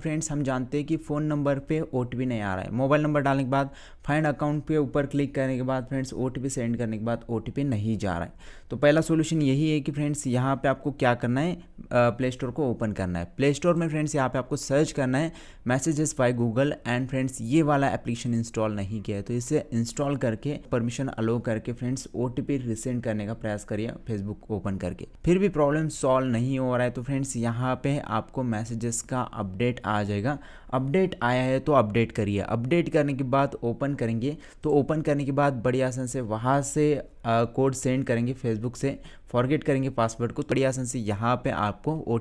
friends हम जानते हैं कि फ़ोन नंबर पे ओ नहीं आ रहा है मोबाइल नंबर डालने के बाद फाइंड अकाउंट पे ऊपर क्लिक करने के बाद फ्रेंड्स ओ सेंड करने के बाद ओ नहीं जा रहा है तो पहला सोल्यूशन यही है कि फ्रेंड्स यहाँ पर आपको क्या करना है प्ले स्टोर को ओपन करना है प्ले स्टोर में फ्रेंड्स यहाँ पर आपको सर्च करना है messages by Google and friends ये वाला एप्लीकेशन इंस्टॉल नहीं किया है तो इसे इंस्टॉल करके परमिशन अलो करके फ्रेंड्स ओ रिसेंड करने का प्रयास करिए फेसबुक ओपन करके फिर भी प्रॉब्लम सॉल्व नहीं हो रहा है तो फ्रेंड्स यहाँ पे आपको मैसेजेस का अपडेट आ जाएगा अपडेट आया है तो अपडेट करिए अपडेट करने के बाद ओपन करेंगे तो ओपन करने के बाद बड़ी आसान से वहाँ से कोड सेंड करेंगे फेसबुक से फॉरगेट करेंगे पासवर्ड को तो बड़ी आसान से यहाँ पर आपको ओ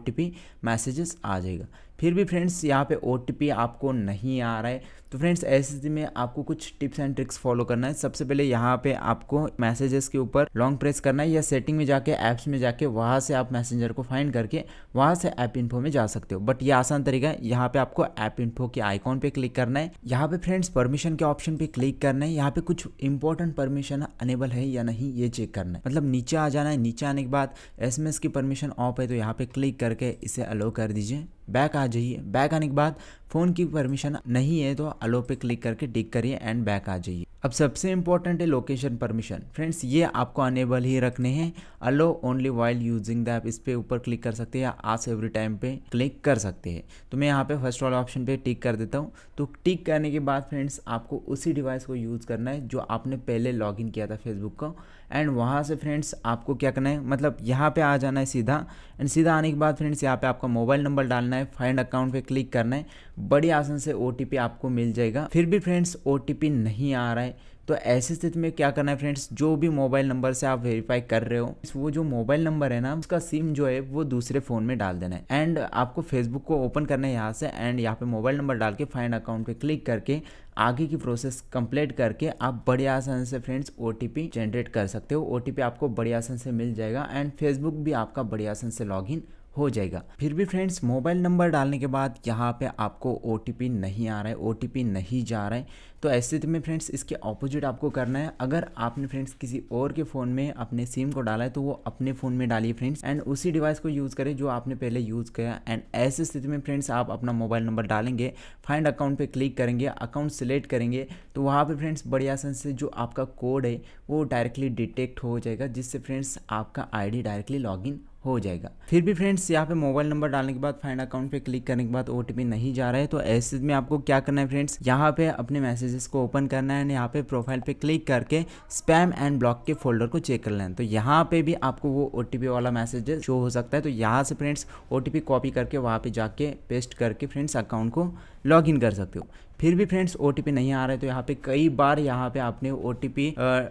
मैसेजेस आ जाएगा फिर भी फ्रेंड्स यहाँ पे ओ आपको नहीं आ रहा है तो फ्रेंड्स ऐसी स्थिति में आपको कुछ टिप्स एंड ट्रिक्स फॉलो करना है सबसे पहले यहाँ पे आपको मैसेजेस के ऊपर लॉन्ग प्रेस करना है या सेटिंग में जाके ऐप्स में जाके वहाँ से आप मैसेंजर को फाइंड करके वहाँ से ऐप इन्फो में जा सकते हो बट ये आसान तरीका है यहाँ पे आपको ऐप इन्फो के आइकॉन पे क्लिक करना है यहाँ पे फ्रेंड्स परमिशन के ऑप्शन पे क्लिक करना है यहाँ पे कुछ इंपॉर्टेंट परमिशन अनेबल है या नहीं ये चेक करना है मतलब नीचे आ जाना है नीचे आने के बाद एस की परमिशन ऑफ है तो यहाँ पे क्लिक करके इसे अलो कर दीजिए बैक आ जाइए बैक आने के बाद फ़ोन की परमिशन नहीं है तो अलो पे क्लिक करके टिक करिए एंड बैक आ जाइए अब सबसे इंपॉर्टेंट है लोकेशन परमिशन फ्रेंड्स ये आपको अनेबल ही रखने हैं allow only while using the app इस पे ऊपर क्लिक कर सकते हैं या आस एवरी टाइम पे क्लिक कर सकते हैं तो मैं यहाँ पे फर्स्ट वाला ऑप्शन पे टिक कर देता हूँ तो टिक करने के बाद फ्रेंड्स आपको उसी डिवाइस को यूज़ करना है जो आपने पहले लॉगिन किया था फेसबुक का एंड वहाँ से फ्रेंड्स आपको क्या करना है मतलब यहाँ पे आ जाना है सीधा एंड सीधा आने के बाद फ्रेंड्स यहाँ पे आपका मोबाइल नंबर डालना है फाइंड अकाउंट पे क्लिक करना है बड़ी आसन से ओ आपको मिल जाएगा फिर भी फ्रेंड्स ओ नहीं आ रहा है तो ऐसी स्थिति में क्या करना है फ्रेंड्स जो भी मोबाइल नंबर से आप वेरीफाई कर रहे हो वो जो मोबाइल नंबर है ना उसका सिम जो है वो दूसरे फोन में डाल देना है एंड आपको फेसबुक को ओपन करना है यहाँ से एंड यहाँ पे मोबाइल नंबर डाल के फाइंड अकाउंट पे क्लिक करके आगे की प्रोसेस कंप्लीट करके आप बड़े आसन से फ्रेंड्स ओ जनरेट कर सकते हो ओ आपको बड़े आसन से मिल जाएगा एंड फेसबुक भी आपका बड़े आसन से लॉग हो जाएगा फिर भी फ्रेंड्स मोबाइल नंबर डालने के बाद यहाँ पे आपको ओ नहीं आ रहा है ओ नहीं जा रहा है तो ऐसे में फ्रेंड्स इसके ऑपोजिट आपको करना है अगर आपने फ्रेंड्स किसी और के फ़ोन में अपने सिम को डाला है तो वो अपने फ़ोन में डालिए फ्रेंड्स एंड उसी डिवाइस को यूज़ करें जो आपने पहले यूज़ किया एंड ऐसी स्थिति में फ्रेंड्स आप अपना मोबाइल नंबर डालेंगे फाइंड अकाउंट पर क्लिक करेंगे अकाउंट सेलेक्ट करेंगे तो वहाँ पर फ्रेंड्स बड़ी से जो आपका कोड है वो डायरेक्टली डिटेक्ट हो जाएगा जिससे फ्रेंड्स आपका आई डायरेक्टली लॉग हो जाएगा फिर भी फ्रेंड्स यहाँ पे मोबाइल नंबर डालने के बाद फाइंड अकाउंट पे क्लिक करने के बाद ओ नहीं जा रहा है तो ऐसे में आपको क्या करना है फ्रेंड्स यहाँ पे अपने मैसेजेस को ओपन करना है यहाँ पे प्रोफाइल पे क्लिक करके स्पैम एंड ब्लॉक के फोल्डर को चेक कर लेना है तो यहाँ पे भी आपको वो ओ वाला मैसेज शो हो सकता है तो यहाँ से फ्रेंड्स ओ कॉपी करके वहाँ पर जाके पेस्ट करके फ्रेंड्स अकाउंट को लॉग कर सकते हो फिर भी फ्रेंड्स ओ नहीं आ रहे तो यहाँ पे कई बार यहाँ पे आपने ओ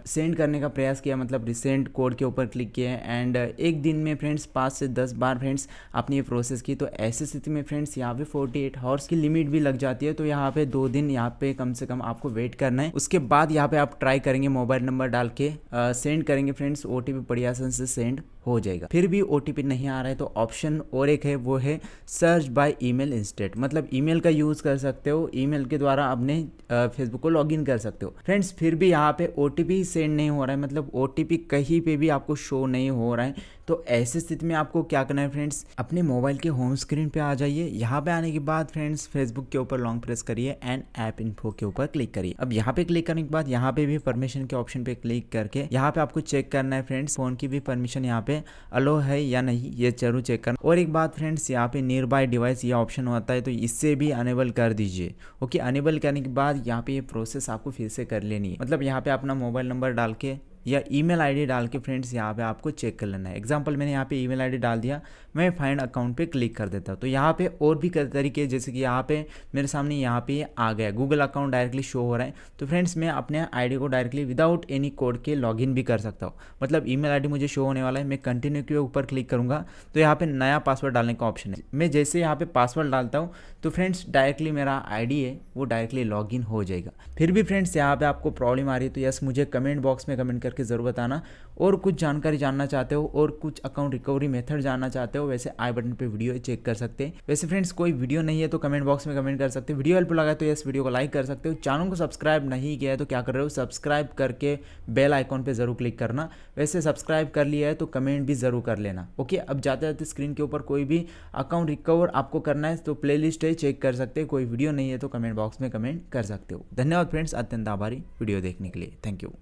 सेंड करने का प्रयास किया मतलब रिसेंट कोड के ऊपर क्लिक किया एंड एक दिन में फ्रेंड्स पाँच से दस बार फ्रेंड्स आपने ये प्रोसेस की तो ऐसी स्थिति में फ्रेंड्स यहाँ पे फोर्टी आवर्स की लिमिट भी लग जाती है तो यहाँ पे दो दिन यहाँ पे कम से कम आपको वेट करना है उसके बाद यहाँ पे आप ट्राई करेंगे मोबाइल नंबर डाल के सेंड करेंगे फ्रेंड्स ओ टी से सेंड हो जाएगा फिर भी ओ नहीं आ रहा है तो ऑप्शन और एक है वो है सर्च बाय ईमेल इंस्टेंट मतलब ईमेल का यूज़ कर सकते हो ईमेल के द्वारा अपने फेसबुक को लॉगिन कर सकते हो फ्रेंड्स फिर भी यहाँ पे ओ सेंड नहीं हो रहा है मतलब ओ कहीं पे भी आपको शो नहीं हो रहा है तो ऐसे स्थिति में आपको क्या करना है फ्रेंड्स अपने मोबाइल के होम स्क्रीन पे आ जाइए यहाँ पे आने के बाद फ्रेंड्स फेसबुक के ऊपर लॉन्ग प्रेस करिए एंड ऐप इन्फो के ऊपर क्लिक करिए अब यहाँ पे क्लिक करने के बाद यहाँ पे भी परमिशन के ऑप्शन पे क्लिक करके यहाँ पे आपको चेक करना है फ्रेंड्स फोन की भी परमिशन यहाँ पे अलो है या नहीं ये जरूर चेक करना और एक बात फ्रेंड्स यहाँ पे नियर बाय डिवाइस ये ऑप्शन होता है तो इससे भी अनेबल कर दीजिए ओके अनेबल करने के बाद यहाँ पे ये प्रोसेस आपको फिर से कर लेनी है मतलब यहाँ पे अपना मोबाइल नंबर डाल के या ईमेल आईडी डाल के फ्रेंड्स यहाँ पे आपको चेक कर लेना है एग्जांपल मैंने यहाँ पे ईमेल आईडी डाल दिया मैं फाइंड अकाउंट पे क्लिक कर देता हूँ तो यहाँ पे और भी तरीके जैसे कि यहाँ पे मेरे सामने यहाँ पे आ गया गूगल अकाउंट डायरेक्टली शो हो रहा है तो फ्रेंड्स मैं अपने डी को डायरेक्टली विदाउट एनी कोड के इन भी कर सकता हूँ मतलब आई डी मुझे शो होने वाला है मैं कंटिन्यू के ऊपर क्लिक करूँगा तो यहाँ पर नया पासवर्ड डालने का ऑप्शन है मैं जैसे यहाँ पर पासवर्ड डालता हूँ तो फ्रेंड्स डायरेक्टली मेरा आई है वो डायरेक्टली लॉग हो जाएगा फिर भी फ्रेंड्स यहाँ पर आपको प्रॉब्लम आ रही है तो यस मुझे कमेंट बॉक्स में कमेंट कर करके ज़रूर बताना और कुछ जानकारी जानना चाहते हो और कुछ अकाउंट रिकवरी मेथड जानना चाहते हो वैसे आई बटन पर वीडियो चेक कर सकते हैं वैसे फ्रेंड्स कोई वीडियो नहीं है तो कमेंट बॉक्स में कमेंट तो कर सकते हो वीडियो हेल्प लगा तो इस वीडियो को लाइक कर सकते हो चैनल को सब्सक्राइब नहीं किया है तो क्या कर रहे हो सब्सक्राइब करके बेल आइकॉन पर ज़रूर क्लिक करना वैसे सब्सक्राइब कर लिया है तो कमेंट भी ज़रूर कर लेना ओके अब जाते जाते स्क्रीन के ऊपर कोई भी अकाउंट रिकवर आपको करना है तो प्लेलिस्ट है चेक कर सकते हैं कोई वीडियो नहीं है तो कमेंट बॉक्स में कमेंट कर सकते हो धन्यवाद फ्रेंड्स अत्यंत आभारी वीडियो देखने के लिए थैंक यू